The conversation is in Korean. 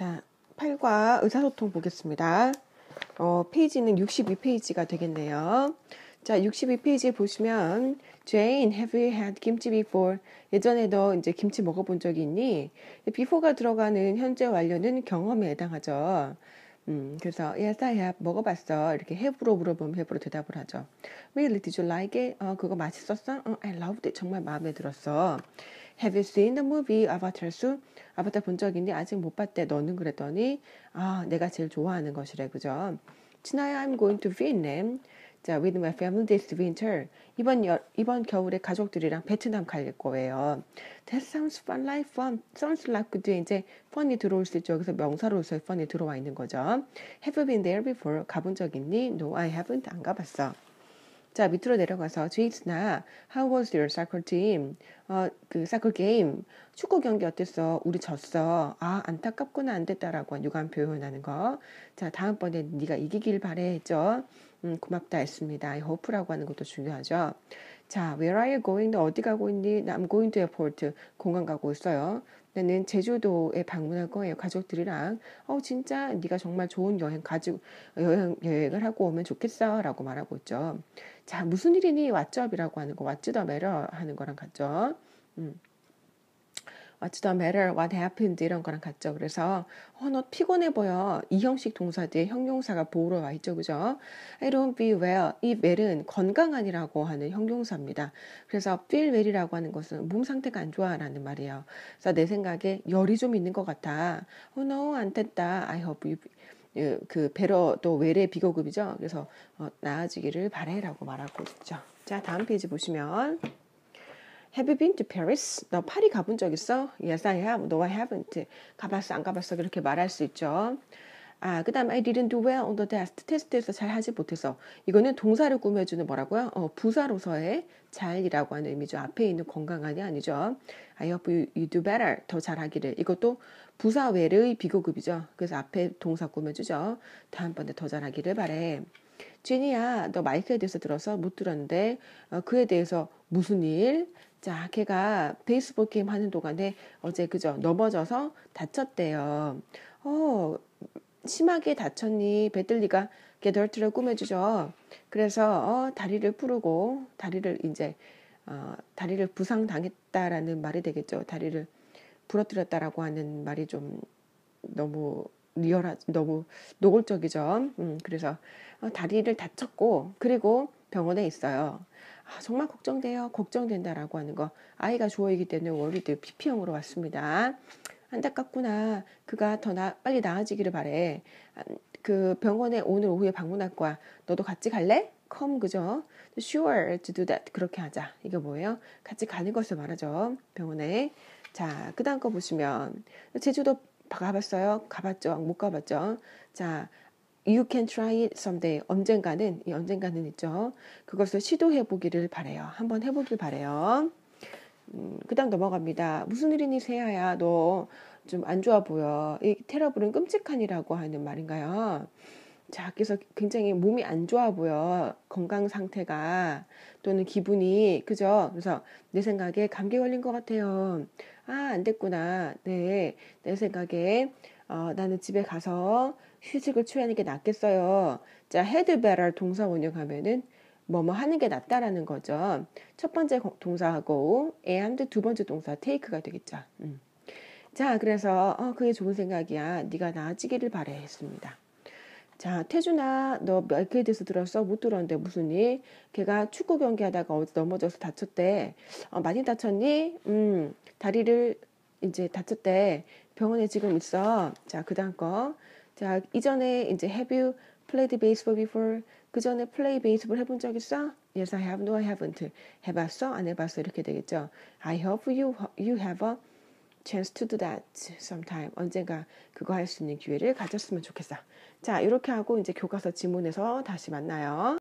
자, 8과 의사소통 보겠습니다. 어, 페이지는 62페이지가 되겠네요. 자, 62페이지에 보시면 Jane, have you had kimchi before? 예전에 도 이제 김치 먹어본 적이 있니? before가 들어가는 현재 완료는 경험에 해당하죠. 음, 그래서 yes I have 먹어봤어. 이렇게 have로 물어보면 have로 대답을 하죠. Really did you like it? 어, 그거 맛있었어? 어, I loved it. 정말 마음에 들었어. Have you seen the movie Avatar soon? 아바타 본 적인데 아직 못 봤대. 너는 그랬더니 아 내가 제일 좋아하는 것이래 그죠? 친아야 I'm going to Vietnam. 자, with my family this winter. 이번 여, 이번 겨울에 가족들이랑 베트남 갈 거예요. That sounds fun like fun. Sounds like good. 이제 fun이 들어올 수 있죠. 여기서 명사로서의 fun이 들어와 있는 거죠. Have you been there before? 가본 적 있니? No, I haven't. 안 가봤어. 자, 밑으로 내려가서 제이스나 how was your soccer team? 어, 그 soccer game. 축구 경기 어땠어? 우리 졌어. 아, 안타깝구나. 안 됐다라고 유감 표현하는 거. 자, 다음번에 네가 이기길 바래 했죠. 음, 고맙다 했습니다. 이 hope라고 하는 것도 중요하죠. 자, where are you going? 너 어디 가고 있니? I'm going to airport. 공항 가고 있어요. 나는 제주도에 방문할 거예요. 가족들이랑 어 진짜 네가 정말 좋은 여행 가지 여행 여행을 하고 오면 좋겠어라고 말하고 있죠. 자 무슨 일이니 왓츠업이라고 하는 거 왓츠더 매러 하는 거랑 같죠. 음. what's the matter, what happened 이런 거랑 같죠. 그래서 어, 너 피곤해 보여. 이 형식 동사 뒤에 형용사가 보호로 와 있죠. 그죠? I don't be well. 이 well은 건강한이라고 하는 형용사입니다. 그래서 feel well이라고 하는 것은 몸 상태가 안 좋아라는 말이에요. 그래서 내 생각에 열이 좀 있는 것 같아. Oh no, 안 됐다. I hope you 어, 그 베러 또 외래 비교급이죠. 그래서 어, 나아지기를 바래라고 말하고 있죠. 자 다음 페이지 보시면 Have you been to Paris? 너 파리 가본 적 있어? Yes, I have. No, I haven't. 가봤어, 안 가봤어. 그렇게 말할 수 있죠. 아, 그 다음 I didn't do well on the test. 테스트에서 잘 하지 못해서. 이거는 동사를 꾸며주는 뭐라고요? 어, 부사로서의 잘이라고 하는 의미죠. 앞에 있는 건강한이 아니죠. I hope you, you do better. 더 잘하기를. 이것도 부사 외의 비교급이죠. 그래서 앞에 동사 꾸며주죠. 다음번에 더 잘하기를 바래. 지니야, 너 마이크에 대해서 들어서 못 들었는데 어, 그에 대해서 무슨 일? 자, 걔가 베이스볼 게임 하는 동안에 어제 그저 넘어져서 다쳤대요. 어, 심하게 다쳤니? 배틀리가 게덜트를 꾸며주죠. 그래서 어, 다리를 부르고 다리를 이제 어, 다리를 부상당했다라는 말이 되겠죠. 다리를 부러뜨렸다라고 하는 말이 좀 너무 리얼하, 너무 노골적이죠. 음, 그래서 어, 다리를 다쳤고 그리고 병원에 있어요. 아, 정말 걱정돼요. 걱정된다라고 하는 거. 아이가 좋아이기 때문에 월요일에 PP형으로 왔습니다. 안타깝구나. 그가 더 나, 빨리 나아지기를 바래. 아, 그 병원에 오늘 오후에 방문할 거야. 너도 같이 갈래? come 그죠? sure to do that 그렇게 하자. 이게 뭐예요? 같이 가는 것을 말하죠. 병원에. 자, 그다음 거 보시면 제주도 가봤어요? 가봤죠? 못 가봤죠? 자, You can try it someday. 언젠가는 이 예, 언젠가는 있죠. 그것을 시도해 보기를 바래요. 한번 해보길 바래요. 음, 그다음 넘어갑니다. 무슨 일이니 세아야? 너 좀 안 좋아 보여. 이 테러블은 끔찍한이라고 하는 말인가요? 자, 그래서 굉장히 몸이 안 좋아 보여. 건강 상태가 또는 기분이 그죠? 그래서 내 생각에 감기 걸린 것 같아요. 아, 안 됐구나. 네, 내 생각에 어, 나는 집에 가서 휴식을 취하는 게 낫겠어요. 자, had better 동사 원형하면은 뭐뭐 하는 게 낫다라는 거죠. 첫 번째 동사하고 and 두 번째 동사 take가 되겠죠. 음. 자, 그래서 어, 그게 좋은 생각이야. 네가 나아지기를 바래 했습니다. 자, 태준아, 너 마이크에 대해서 들었어? 못 들었는데 무슨 일? 걔가 축구 경기하다가 어제 넘어져서 다쳤대. 어, 많이 다쳤니? 음, 다리를 이제 다쳤대. 병원에 지금 있어. 자, 그 다음 거. 자, 이전에 이제 have you played baseball before? 그 전에 play baseball 해본 적 있어? Yes, I have. No, I haven't. 해봤어? 안 해봤어? 이렇게 되겠죠. I hope you you have a chance to do that sometime. 언젠가 그거 할 수 있는 기회를 가졌으면 좋겠어. 자, 이렇게 하고 이제 교과서 지문에서 다시 만나요.